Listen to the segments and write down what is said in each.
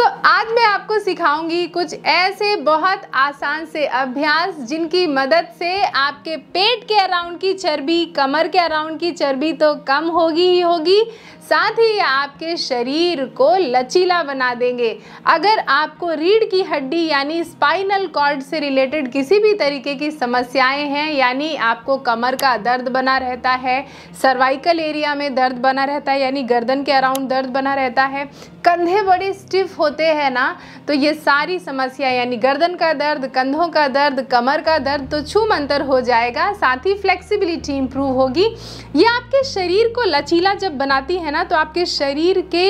दोस्तों आज मैं आपको सिखाऊंगी कुछ ऐसे बहुत आसान से अभ्यास जिनकी मदद से आपके पेट के अराउंड की चर्बी कमर के अराउंड की चर्बी तो कम होगी ही होगी साथ ही आपके शरीर को लचीला बना देंगे अगर आपको रीढ़ की हड्डी यानी स्पाइनल कॉर्ड से रिलेटेड किसी भी तरीके की समस्याएं हैं यानी आपको कमर का दर्द बना रहता है सर्वाइकल एरिया में दर्द बना रहता है यानी गर्दन के अराउंड दर्द बना रहता है कंधे बड़े स्टिफ होते हैं ना तो ये सारी समस्या यानी गर्दन का दर्द कंधों का दर्द कमर का दर्द तो छू मंतर हो जाएगा साथ ही फ्लेक्सिबिलिटी इंप्रूव होगी ये आपके शरीर को लचीला जब बनाती है ना ना तो आपके शरीर के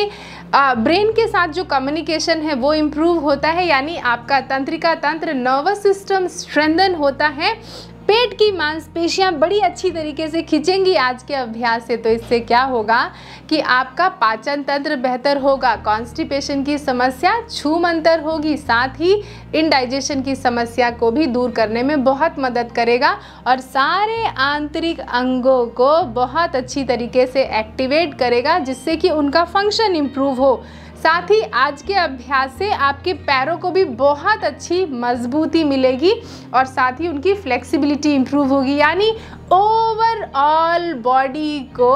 ब्रेन के साथ जो कम्युनिकेशन है वो इम्प्रूव होता है यानी आपका तंत्रिका तंत्र नर्वस सिस्टम स्ट्रेंदन होता है पेट की मांसपेशियां बड़ी अच्छी तरीके से खींचेंगी आज के अभ्यास से तो इससे क्या होगा कि आपका पाचन तंत्र बेहतर होगा कॉन्स्टिपेशन की समस्या छूम अंतर होगी साथ ही इनडाइजेशन की समस्या को भी दूर करने में बहुत मदद करेगा और सारे आंतरिक अंगों को बहुत अच्छी तरीके से एक्टिवेट करेगा जिससे कि उनका फंक्शन इम्प्रूव हो साथ ही आज के अभ्यास से आपके पैरों को भी बहुत अच्छी मजबूती मिलेगी और साथ ही उनकी फ्लेक्सिबिलिटी इम्प्रूव होगी यानी ओवरऑल बॉडी को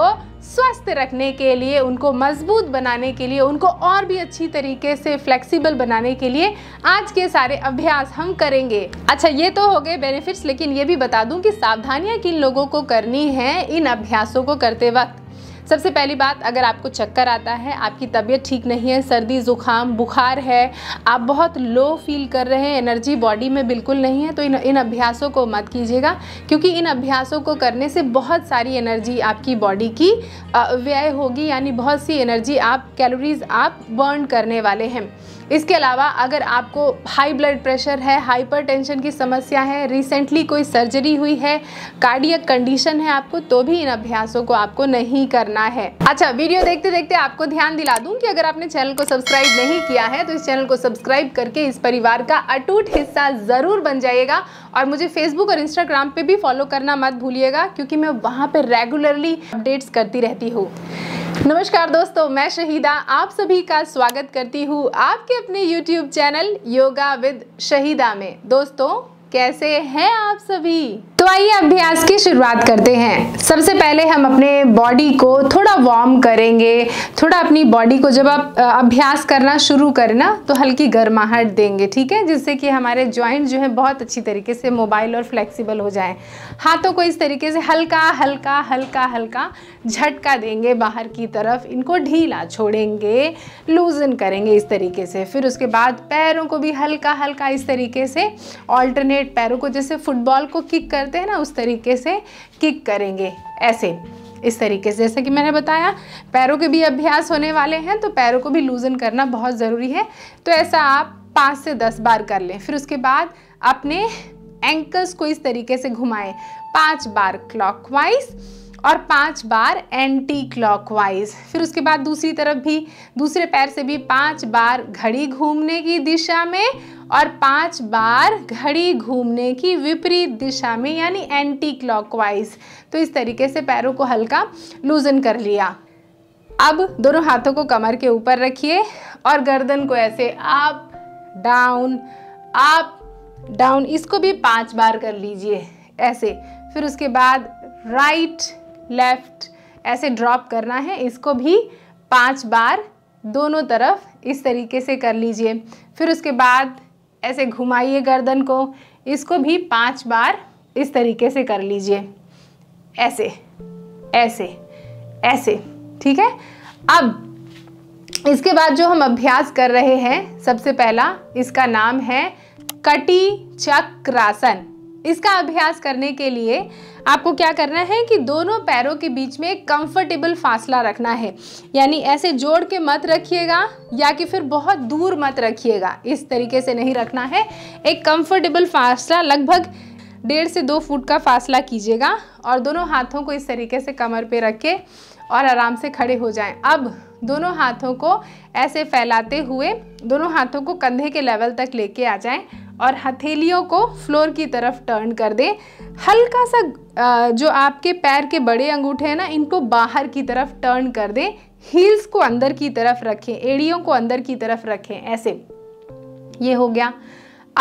स्वस्थ रखने के लिए उनको मजबूत बनाने के लिए उनको और भी अच्छी तरीके से फ्लेक्सिबल बनाने के लिए आज के सारे अभ्यास हम करेंगे अच्छा ये तो हो गए बेनिफिट्स लेकिन ये भी बता दूं कि सावधानियां किन लोगों को करनी है इन अभ्यासों को करते वक्त सबसे पहली बात अगर आपको चक्कर आता है आपकी तबीयत ठीक नहीं है सर्दी ज़ुकाम बुखार है आप बहुत लो फील कर रहे हैं एनर्जी बॉडी में बिल्कुल नहीं है तो इन इन अभ्यासों को मत कीजिएगा क्योंकि इन अभ्यासों को करने से बहुत सारी एनर्जी आपकी बॉडी की व्यय होगी यानी बहुत सी एनर्जी आप कैलोरीज़ आप बर्न करने वाले हैं इसके अलावा अगर आपको हाई ब्लड प्रेशर है हाइपरटेंशन की समस्या है रिसेंटली कोई सर्जरी हुई है कार्डियक कंडीशन है आपको तो भी इन अभ्यासों को आपको नहीं करना है अच्छा वीडियो देखते देखते आपको ध्यान दिला दूं कि अगर आपने चैनल को सब्सक्राइब नहीं किया है तो इस चैनल को सब्सक्राइब करके इस परिवार का अटूट हिस्सा ज़रूर बन जाइएगा और मुझे फेसबुक और इंस्टाग्राम पर भी फॉलो करना मत भूलिएगा क्योंकि मैं वहाँ पर रेगुलरली अपडेट्स करती रहती हूँ नमस्कार दोस्तों मैं शहीदा आप सभी का स्वागत करती हूँ आपके अपने YouTube channel yoga with Shahida में दोस्तों कैसे हैं आप सभी तो आइए अभ्यास की शुरुआत करते हैं सबसे पहले हम अपने बॉडी को थोड़ा वार्म करेंगे थोड़ा अपनी बॉडी को जब आप अभ्यास करना शुरू करें ना तो हल्की गर्माहट देंगे ठीक है जिससे कि हमारे जॉइंट जो है बहुत अच्छी तरीके से मोबाइल और फ्लेक्सिबल हो जाए हाथों को इस तरीके से हल्का हल्का हल्का हल्का झटका देंगे बाहर की तरफ इनको ढीला छोड़ेंगे लूजन करेंगे इस तरीके से फिर उसके बाद पैरों को भी हल्का हल्का इस तरीके से ऑल्टरनेट स्ट्रेट पैरों को जैसे फुटबॉल को किक करते हैं ना उस तरीके से किक करेंगे ऐसे इस तरीके से जैसा कि मैंने बताया पैरों के भी अभ्यास होने वाले हैं तो पैरों को भी लूजन करना बहुत ज़रूरी है तो ऐसा आप पाँच से दस बार कर लें फिर उसके बाद अपने एंकल्स को इस तरीके से घुमाएं पांच बार क्लॉकवाइज और पाँच बार एंटी क्लॉकवाइज फिर उसके बाद दूसरी तरफ भी दूसरे पैर से भी पाँच बार घड़ी घूमने की दिशा में और पांच बार घड़ी घूमने की विपरीत दिशा में यानी एंटी क्लॉकवाइज तो इस तरीके से पैरों को हल्का लूजन कर लिया अब दोनों हाथों को कमर के ऊपर रखिए और गर्दन को ऐसे अप डाउन अप डाउन इसको भी पांच बार कर लीजिए ऐसे फिर उसके बाद राइट लेफ़्ट ऐसे ड्रॉप करना है इसको भी पांच बार दोनों तरफ इस तरीके से कर लीजिए फिर उसके बाद ऐसे घुमाइए गर्दन को इसको भी पांच बार इस तरीके से कर लीजिए ऐसे ऐसे ऐसे ठीक है अब इसके बाद जो हम अभ्यास कर रहे हैं सबसे पहला इसका नाम है कटी चक्रासन इसका अभ्यास करने के लिए आपको क्या करना है कि दोनों पैरों के बीच में एक कंफर्टेबल फासला रखना है यानी ऐसे जोड़ के मत रखिएगा या कि फिर बहुत दूर मत रखिएगा इस तरीके से नहीं रखना है एक कंफर्टेबल फासला लगभग डेढ़ से दो फुट का फासला कीजिएगा और दोनों हाथों को इस तरीके से कमर पे रख के और आराम से खड़े हो जाएं अब दोनों हाथों को ऐसे फैलाते हुए दोनों हाथों को कंधे के लेवल तक लेके आ जाएं और हथेलियों को फ्लोर की तरफ टर्न कर दें हल्का सा जो आपके पैर के बड़े अंगूठे हैं ना इनको बाहर की तरफ टर्न कर दें हील्स को अंदर की तरफ रखें एड़ियों को अंदर की तरफ रखें ऐसे ये हो गया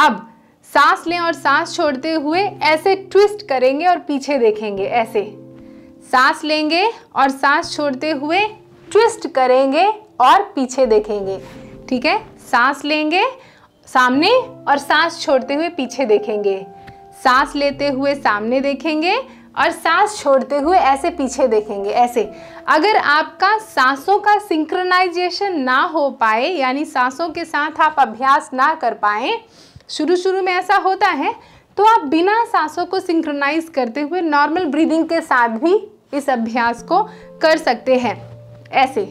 अब सांस लें और सांस छोड़ते हुए ऐसे ट्विस्ट करेंगे और पीछे देखेंगे ऐसे सांस लेंगे और सांस छोड़ते हुए ट्विस्ट करेंगे और पीछे देखेंगे ठीक है सांस लेंगे सामने और सांस छोड़ते हुए पीछे देखेंगे सांस लेते हुए सामने देखेंगे और सांस छोड़ते हुए ऐसे पीछे देखेंगे ऐसे अगर आपका सांसों का सिंक्रनाइजेशन ना हो पाए यानी सांसों के साथ आप अभ्यास ना कर पाए शुरू शुरू में ऐसा होता है तो आप बिना सांसों को सिंक्रनाइज करते हुए नॉर्मल ब्रीदिंग के साथ भी इस अभ्यास को कर सकते हैं ऐसे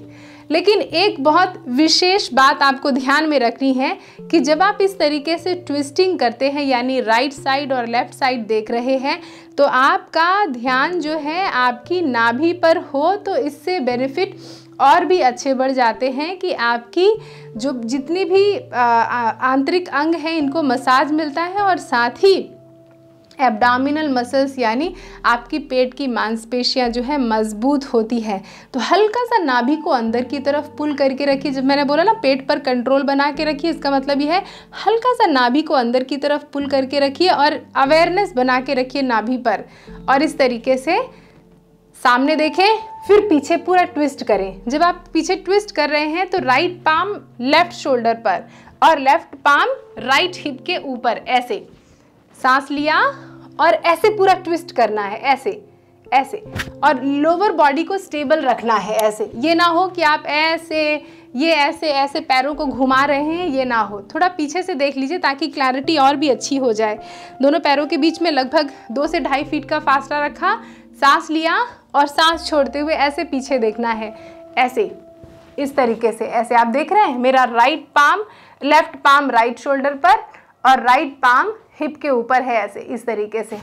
लेकिन एक बहुत विशेष बात आपको ध्यान में रखनी है कि जब आप इस तरीके से ट्विस्टिंग करते हैं यानी राइट साइड और लेफ़्ट साइड देख रहे हैं तो आपका ध्यान जो है आपकी नाभि पर हो तो इससे बेनिफिट और भी अच्छे बढ़ जाते हैं कि आपकी जो जितनी भी आंतरिक अंग हैं इनको मसाज मिलता है और साथ ही एब्डामिनल मसल्स यानी आपकी पेट की मांसपेशियां जो है मजबूत होती है तो हल्का सा नाभि को अंदर की तरफ पुल करके रखिए जब मैंने बोला ना पेट पर कंट्रोल बना के रखिए इसका मतलब यह है हल्का सा नाभि को अंदर की तरफ पुल करके रखिए और अवेयरनेस बना के रखिए नाभि पर और इस तरीके से सामने देखें फिर पीछे पूरा ट्विस्ट करें जब आप पीछे ट्विस्ट कर रहे हैं तो राइट पाम लेफ्ट शोल्डर पर और लेफ्ट पाम राइट हिप के ऊपर ऐसे सांस लिया और ऐसे पूरा ट्विस्ट करना है ऐसे ऐसे और लोअर बॉडी को स्टेबल रखना है ऐसे ये ना हो कि आप ऐसे ये ऐसे ऐसे पैरों को घुमा रहे हैं ये ना हो थोड़ा पीछे से देख लीजिए ताकि क्लैरिटी और भी अच्छी हो जाए दोनों पैरों के बीच में लगभग दो से ढाई फीट का फासला रखा सांस लिया और सांस छोड़ते हुए ऐसे पीछे देखना है ऐसे इस तरीके से ऐसे आप देख रहे हैं मेरा right palm left palm right shoulder पर और राइट पाम हिप के ऊपर है ऐसे इस तरीके से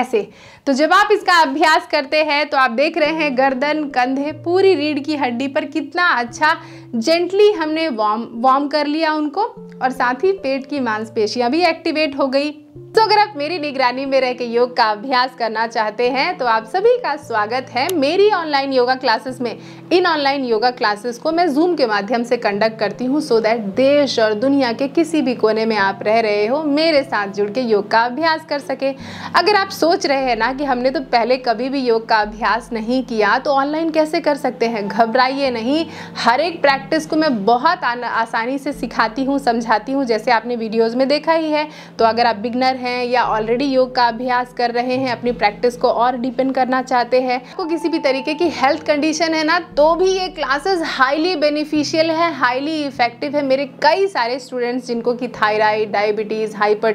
ऐसे तो जब आप इसका अभ्यास करते हैं तो आप देख रहे हैं गर्दन कंधे पूरी रीढ़ की हड्डी पर कितना अच्छा जेंटली हमने वार्म वार्म कर लिया उनको और साथ ही पेट की मांसपेशियां भी एक्टिवेट हो गई तो अगर आप मेरी निगरानी में रह के योग का अभ्यास करना चाहते हैं तो आप सभी का स्वागत है मेरी ऑनलाइन योगा क्लासेस में इन ऑनलाइन योगा क्लासेस को मैं जूम के माध्यम से कंडक्ट करती हूँ सो दैट देश और दुनिया के किसी भी कोने में आप रह रहे हो मेरे साथ जुड़ के योग का अभ्यास कर सके अगर आप सोच रहे हैं ना कि हमने तो पहले कभी भी योग का अभ्यास नहीं किया तो ऑनलाइन कैसे कर सकते हैं घबराइए नहीं हर एक प्रैक्टिस को मैं बहुत आसानी से सिखाती हूँ समझाती हूँ जैसे आपने वीडियोज़ में देखा ही है तो अगर आप बिगनर हैं या ऑलरेडी योग का अभ्यास कर रहे हैं अपनी प्रैक्टिस को और डिपेंड करना चाहते हैं आपको किसी भी तरीके की हेल्थ कंडीशन है ना तो भी ये क्लासेस हाईली बेनिफिशियल है हाईली इफेक्टिव है मेरे कई सारे स्टूडेंट्स जिनको कि thyroid diabetes hyper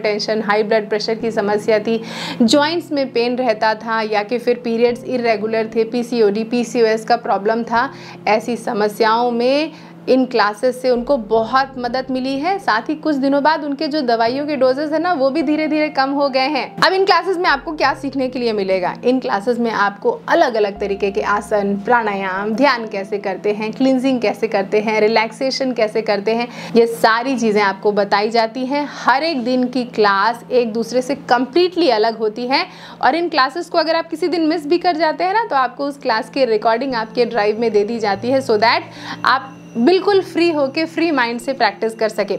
high blood pressure की समस्या थी ज्वाइंट्स में पेन रहता था या कि फिर पीरियड्स इरेगुलर थे पी सी का प्रॉब्लम था ऐसी समस्याओं में इन क्लासेस से उनको बहुत मदद मिली है साथ ही कुछ दिनों बाद उनके जो दवाइयों के डोजेस है ना वो भी धीरे धीरे कम हो गए हैं अब इन क्लासेस में आपको क्या सीखने के लिए मिलेगा इन क्लासेस में आपको अलग अलग तरीके के आसन प्राणायाम ध्यान कैसे करते हैं क्लिनजिंग कैसे करते हैं रिलैक्सेशन कैसे करते हैं ये सारी चीज़ें आपको बताई जाती हैं हर एक दिन की क्लास एक दूसरे से कम्प्लीटली अलग होती है और इन क्लासेस को अगर आप किसी दिन मिस भी कर जाते हैं ना तो आपको उस क्लास की रिकॉर्डिंग आपके ड्राइव में दे दी जाती है सो दैट आप बिल्कुल फ्री होके फ्री माइंड से प्रैक्टिस कर सके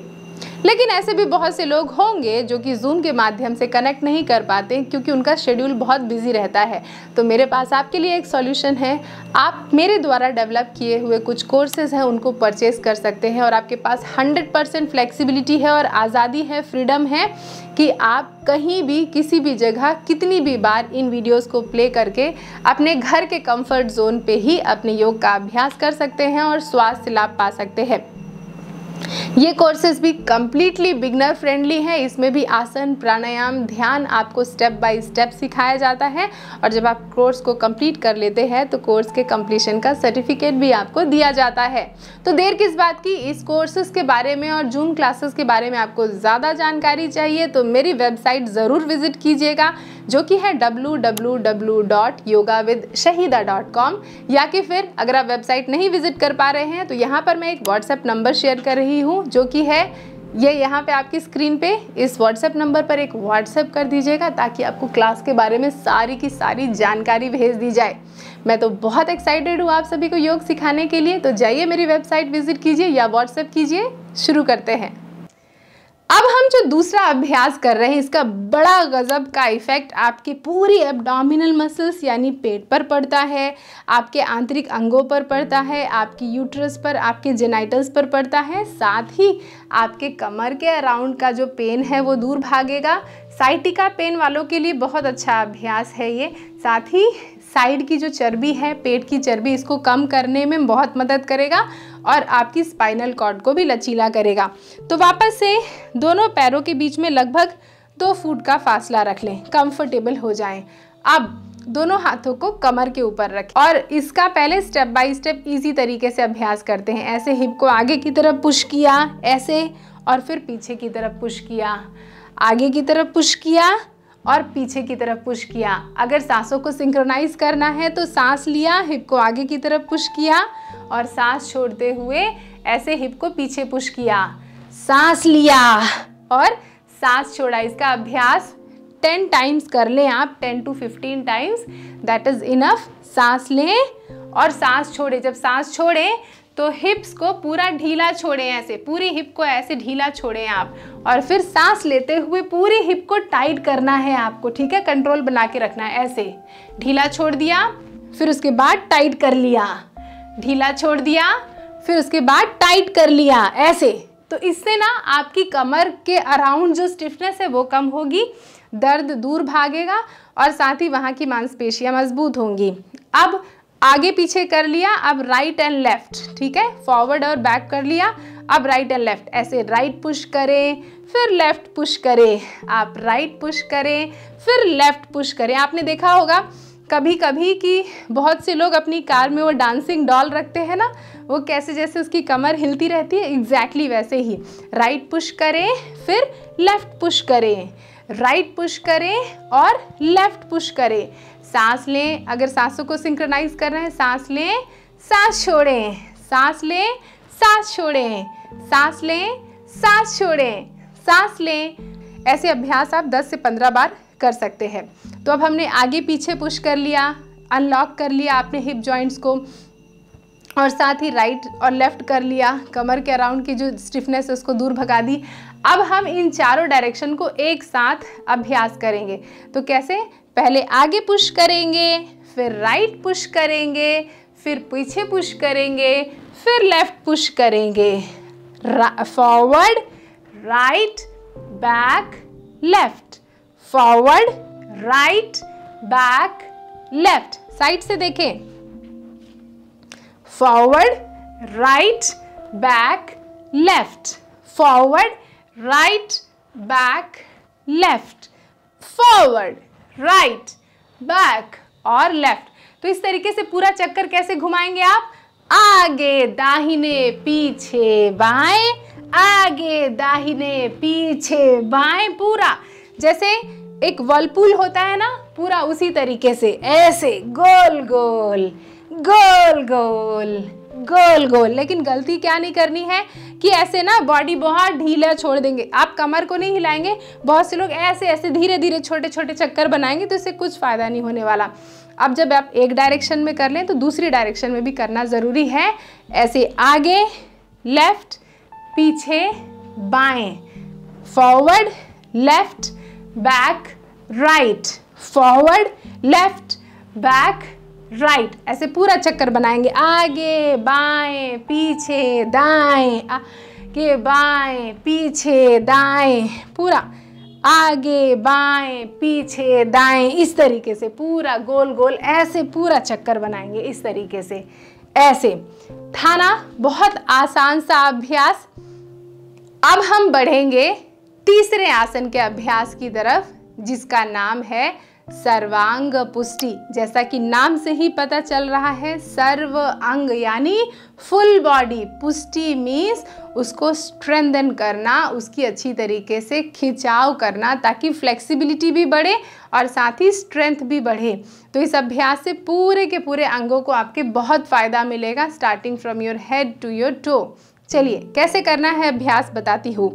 लेकिन ऐसे भी बहुत से लोग होंगे जो कि जूम के माध्यम से कनेक्ट नहीं कर पाते क्योंकि उनका शेड्यूल बहुत बिजी रहता है तो मेरे पास आपके लिए एक सॉल्यूशन है आप मेरे द्वारा डेवलप किए हुए कुछ कोर्सेज हैं उनको परचेज कर सकते हैं और आपके पास हंड्रेड परसेंट फ्लेक्सीबिलिटी है और आज़ादी है फ्रीडम है कि आप कहीं भी किसी भी जगह कितनी भी बार इन वीडियोस को प्ले करके अपने घर के कंफर्ट जोन पे ही अपने योग का अभ्यास कर सकते हैं और स्वास्थ्य लाभ पा सकते हैं ये कोर्सेज भी कम्प्लीटली बिगनर फ्रेंडली हैं इसमें भी आसन प्राणायाम ध्यान आपको स्टेप बाय स्टेप सिखाया जाता है और जब आप कोर्स को कंप्लीट कर लेते हैं तो कोर्स के कम्प्लीशन का सर्टिफिकेट भी आपको दिया जाता है तो देर किस बात की इस कोर्सेज के बारे में और जूम क्लासेस के बारे में आपको ज़्यादा जानकारी चाहिए तो मेरी वेबसाइट ज़रूर विजिट कीजिएगा जो कि है W W dot yoga with Shahida dot com या कि फिर अगर आप वेबसाइट नहीं विजिट कर पा रहे हैं तो यहाँ पर मैं एक व्हाट्सएप नंबर शेयर कर रही हूँ जो कि है ये यह यहाँ पे आपकी स्क्रीन पे इस व्हाट्सएप नंबर पर एक व्हाट्सएप कर दीजिएगा ताकि आपको क्लास के बारे में सारी की सारी जानकारी भेज दी जाए मैं तो बहुत एक्साइटेड हूँ आप सभी को योग सिखाने के लिए तो जाइए मेरी वेबसाइट विजिट कीजिए या व्हाट्सएप कीजिए शुरू करते हैं अब हम जो दूसरा अभ्यास कर रहे हैं इसका बड़ा गज़ब का इफ़ेक्ट आपकी पूरी एब्डोमिनल मसल्स यानी पेट पर पड़ता है आपके आंतरिक अंगों पर पड़ता है आपकी यूट्रस पर आपके जेनाइटल्स पर पड़ता है साथ ही आपके कमर के अराउंड का जो पेन है वो दूर भागेगा साइटिका पेन वालों के लिए बहुत अच्छा अभ्यास है ये साथ ही साइड की जो चर्बी है पेट की चर्बी इसको कम करने में बहुत मदद करेगा और आपकी स्पाइनल कॉर्ड को भी लचीला करेगा तो वापस से दोनों पैरों के बीच में लगभग दो फुट का फासला रख लें कंफर्टेबल हो जाएं अब दोनों हाथों को कमर के ऊपर रखें और इसका पहले स्टेप बाय स्टेप इजी तरीके से अभ्यास करते हैं ऐसे हिप को आगे की तरफ पुश किया ऐसे और फिर पीछे की तरफ पुश किया आगे की तरफ पुश किया और पीछे की तरफ पुश किया अगर सांसों को सिंक्रोनाइज करना है तो सांस लिया हिप को आगे की तरफ पुश किया और सांस छोड़ते हुए ऐसे हिप को पीछे पुश किया सांस लिया और सांस छोड़ा इसका अभ्यास 10 टाइम्स कर लें आप 10 two 15 times that is enough सांस लें और सांस छोड़े जब सांस छोड़े तो हिप्स को पूरा ढीला छोड़ें ऐसे पूरी हिप को ऐसे ढीला छोड़ें आप और फिर सांस लेते हुए पूरी हिप को टाइट करना है आपको ठीक है कंट्रोल बना के रखना है ऐसे ढीला छोड़ दिया फिर उसके बाद टाइट कर लिया ढीला छोड़ दिया फिर उसके बाद टाइट कर लिया ऐसे तो इससे ना आपकी कमर के अराउंड जो स्टिफनेस है वो कम होगी दर्द दूर भागेगा और साथ ही वहाँ की मांसपेशियाँ मजबूत होंगी अब आगे पीछे कर लिया अब राइट एंड लेफ्ट ठीक है फॉरवर्ड और बैक कर लिया अब राइट एंड लेफ्ट ऐसे राइट पुश करें फिर लेफ्ट पुश करें आप राइट पुश करें फिर लेफ्ट पुश करें आपने देखा होगा कभी कभी कि बहुत से लोग अपनी कार में वो डांसिंग डॉल रखते हैं ना वो कैसे जैसे उसकी कमर हिलती रहती है एग्जैक्टली exactly वैसे ही राइट पुश करें फिर लेफ़्ट पुश करें राइट पुश करें और लेफ़्ट पुश करें सांस लें अगर सांसों को सिंक्रोनाइज कर रहे हैं सांस लें सांस छोड़ें सांस लें सांस छोड़ें सांस लें सांस छोड़ें सांस लें ऐसे अभ्यास आप 10 से 15 बार कर सकते हैं तो अब हमने आगे पीछे पुश कर लिया अनलॉक कर लिया आपने हिप जॉइंट्स को और साथ ही राइट और लेफ़्ट कर लिया कमर के अराउंड की जो स्टिफनेस है उसको दूर भगा दी अब हम इन चारों डायरेक्शन को एक साथ अभ्यास करेंगे तो कैसे पहले आगे पुश करेंगे फिर राइट पुश करेंगे फिर पीछे पुश करेंगे फिर लेफ्ट पुश करेंगे forward right back left forward right back left side से देखें forward right back left forward right back left forward right back और लेफ्ट तो इस तरीके से पूरा चक्कर कैसे घुमाएंगे आप आगे दाहिने पीछे बाएं आगे दाहिने पीछे बाएं पूरा जैसे एक वर्लपूल होता है ना पूरा उसी तरीके से ऐसे गोल गोल गोल गोल गोल गोल लेकिन गलती क्या नहीं करनी है कि ऐसे ना बॉडी बहुत ढीला छोड़ देंगे आप कमर को नहीं हिलाएंगे बहुत से लोग ऐसे ऐसे धीरे धीरे छोटे छोटे चक्कर बनाएंगे तो इससे कुछ फ़ायदा नहीं होने वाला अब जब आप एक डायरेक्शन में कर लें तो दूसरी डायरेक्शन में भी करना ज़रूरी है ऐसे आगे लेफ्ट पीछे बाएं forward left back right forward left back right right. ऐसे पूरा चक्कर बनाएंगे आगे बाएं पीछे दाएं आगे बाएं पीछे दाएं पूरा आगे बाएं पीछे दाएं इस तरीके से पूरा गोल गोल ऐसे पूरा चक्कर बनाएंगे इस तरीके से ऐसे था ना बहुत आसान सा अभ्यास अब हम बढ़ेंगे तीसरे आसन के अभ्यास की तरफ जिसका नाम है सर्वांग पुष्टि जैसा कि नाम से ही पता चल रहा है सर्व अंग यानी फुल बॉडी पुष्टि मीन्स उसको स्ट्रेंदन करना उसकी अच्छी तरीके से खिंचाव करना ताकि फ्लेक्सिबिलिटी भी बढ़े और साथ ही स्ट्रेंथ भी बढ़े तो इस अभ्यास से पूरे के पूरे अंगों को आपके बहुत फ़ायदा मिलेगा starting from your head to your toe चलिए कैसे करना है अभ्यास बताती हूँ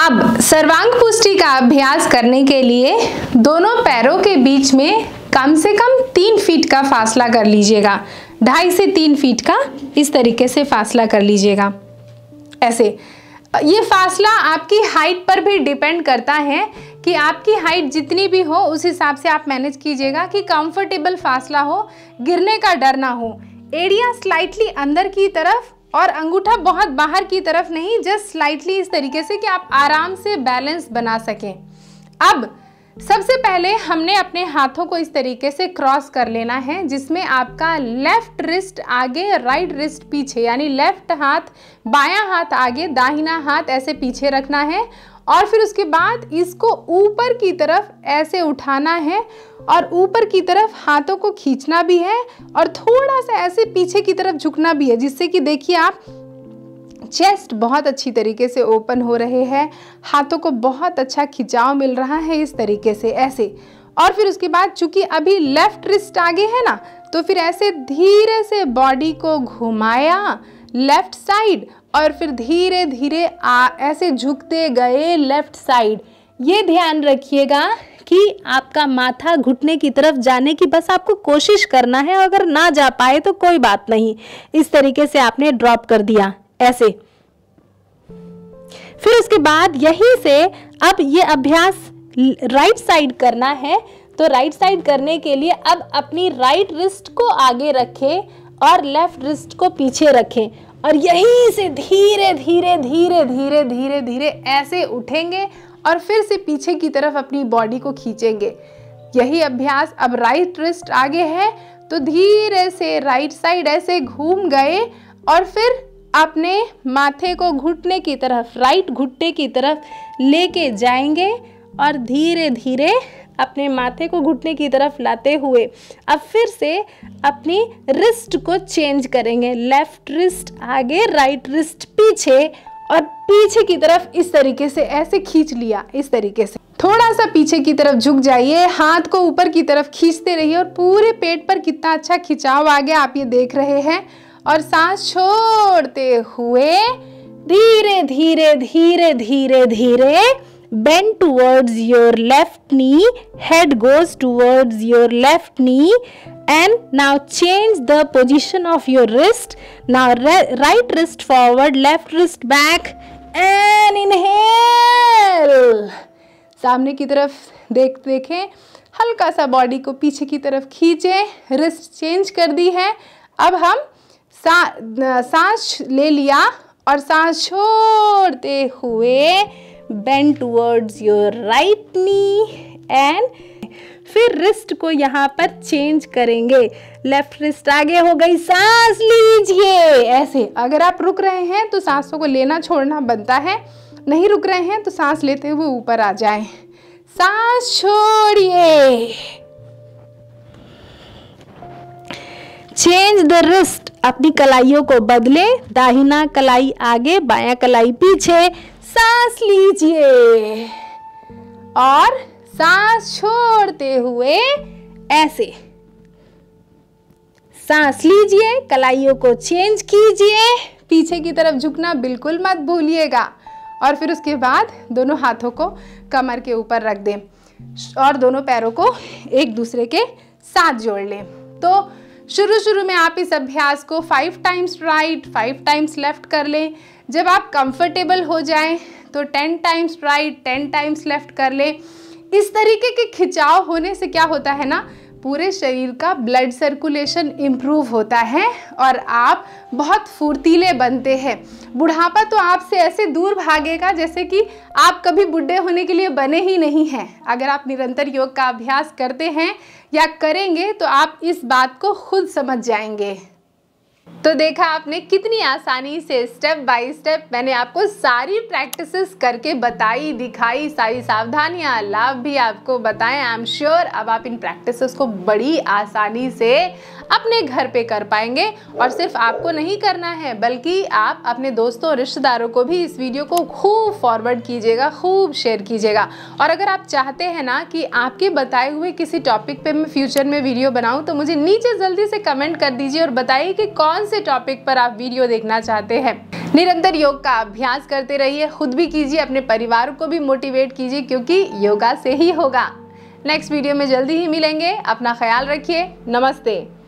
अब सर्वांग पुष्टि का अभ्यास करने के लिए दोनों पैरों के बीच में कम से कम तीन फीट का फासला कर लीजिएगा ढाई से तीन फीट का इस तरीके से फासला कर लीजिएगा ऐसे ये फासला आपकी हाइट पर भी डिपेंड करता है कि आपकी हाइट जितनी भी हो उस हिसाब से आप मैनेज कीजिएगा कि कंफर्टेबल फासला हो गिरने का डर ना हो एरिया स्लाइटली अंदर की तरफ और अंगूठा बहुत बाहर की तरफ नहीं जस्ट स्लाइटली इस तरीके से कि आप आराम से बैलेंस बना सकें अब सबसे पहले हमने अपने हाथों को इस तरीके से क्रॉस कर लेना है जिसमें आपका लेफ्ट रिस्ट आगे राइट रिस्ट पीछे यानी लेफ्ट हाथ बायां हाथ आगे दाहिना हाथ ऐसे पीछे रखना है और फिर उसके बाद इसको ऊपर की तरफ ऐसे उठाना है और ऊपर की तरफ हाथों को खींचना भी है और थोड़ा सा ऐसे पीछे की तरफ झुकना भी है जिससे कि देखिए आप चेस्ट बहुत अच्छी तरीके से ओपन हो रहे हैं हाथों को बहुत अच्छा खिंचाव मिल रहा है इस तरीके से ऐसे और फिर उसके बाद चूंकि अभी लेफ्ट रिस्ट आगे है ना तो फिर ऐसे धीरे से बॉडी को घुमाया लेफ्ट साइड और फिर धीरे धीरे ऐसे झुकते गए लेफ्ट साइड ये ध्यान रखिएगा कि आपका माथा घुटने की तरफ जाने की बस आपको कोशिश करना है अगर ना जा पाए तो कोई बात नहीं इस तरीके से आपने ड्रॉप कर दिया ऐसे फिर उसके बाद यहीं से अब ये अभ्यास राइट साइड करना है तो राइट साइड करने के लिए अब अपनी राइट रिस्ट को आगे रखें और लेफ्ट रिस्ट को पीछे रखें और यहीं से धीरे धीरे धीरे धीरे धीरे धीरे ऐसे उठेंगे और फिर से पीछे की तरफ अपनी बॉडी को खींचेंगे यही अभ्यास अब राइट रिस्ट आगे है तो धीरे से राइट साइड ऐसे घूम गए और फिर अपने माथे को घुटने की तरफ राइट घुटने की तरफ लेके जाएंगे और धीरे धीरे अपने माथे को घुटने की तरफ लाते हुए अब फिर से अपनी रिस्ट को चेंज करेंगे लेफ्ट रिस्ट आगे राइट रिस्ट पीछे और पीछे की तरफ इस तरीके से ऐसे खींच लिया इस तरीके से थोड़ा सा पीछे की तरफ झुक जाइए हाथ को ऊपर की तरफ खींचते रहिए और पूरे पेट पर कितना अच्छा खिंचाव आ गया आप ये देख रहे हैं और सांस छोड़ते हुए धीरे धीरे धीरे धीरे धीरे bend towards your left knee head goes towards your left knee and now change the position of your wrist now right wrist forward left wrist back and inhale सामने की तरफ देख देखें हल्का सा बॉडी को पीछे की तरफ खींचें रिस्ट चेंज कर दी है अब हम सा, सांस ले लिया और सांस छोड़ते हुए bend towards your right knee and फिर रिस्ट को यहाँ पर चेंज करेंगे लेफ्ट रिस्ट आगे हो गई सांस लीजिए ऐसे अगर आप रुक रहे हैं तो सांसों को लेना छोड़ना बनता है नहीं रुक रहे हैं तो सांस लेते हुए ऊपर आ जाए सांस छोड़िए चेंज द रिस्ट अपनी कलाइयों को बदले दाहिना कलाई आगे बायां कलाई पीछे सांस लीजिए और सांस छोड़ते हुए ऐसे सांस लीजिए कलाइयों को चेंज कीजिए पीछे की तरफ झुकना बिल्कुल मत भूलिएगा और फिर उसके बाद दोनों हाथों को कमर के ऊपर रख दें और दोनों पैरों को एक दूसरे के साथ जोड़ लें तो शुरू शुरू में आप इस अभ्यास को five times right five times left कर लें जब आप कंफर्टेबल हो जाएं तो ten times right ten times left कर लें इस तरीके के खिंचाव होने से क्या होता है ना पूरे शरीर का ब्लड सर्कुलेशन इम्प्रूव होता है और आप बहुत फुर्तीले बनते हैं बुढ़ापा तो आपसे ऐसे दूर भागेगा जैसे कि आप कभी बुढ़े होने के लिए बने ही नहीं हैं अगर आप निरंतर योग का अभ्यास करते हैं या करेंगे तो आप इस बात को खुद समझ जाएंगे तो देखा आपने कितनी आसानी से स्टेप बाय स्टेप मैंने आपको सारी प्रैक्टिसेस करके बताई दिखाई सारी सावधानियां लाभ भी आपको बताएं आई एम श्योर अब आप इन प्रैक्टिसेस को बड़ी आसानी से अपने घर पे कर पाएंगे और सिर्फ आपको नहीं करना है बल्कि आप अपने दोस्तों और रिश्तेदारों को भी इस वीडियो को खूब फॉरवर्ड कीजिएगा खूब शेयर कीजिएगा और अगर आप चाहते हैं ना कि आपके बताए हुए किसी टॉपिक पर मैं फ्यूचर में वीडियो बनाऊँ तो मुझे नीचे जल्दी से कमेंट कर दीजिए और बताइए कि कौन से टॉपिक पर आप वीडियो देखना चाहते हैं निरंतर योग का अभ्यास करते रहिए खुद भी कीजिए अपने परिवार को भी मोटिवेट कीजिए क्योंकि योगा से ही होगा नेक्स्ट वीडियो में जल्दी ही मिलेंगे अपना ख्याल रखिए नमस्ते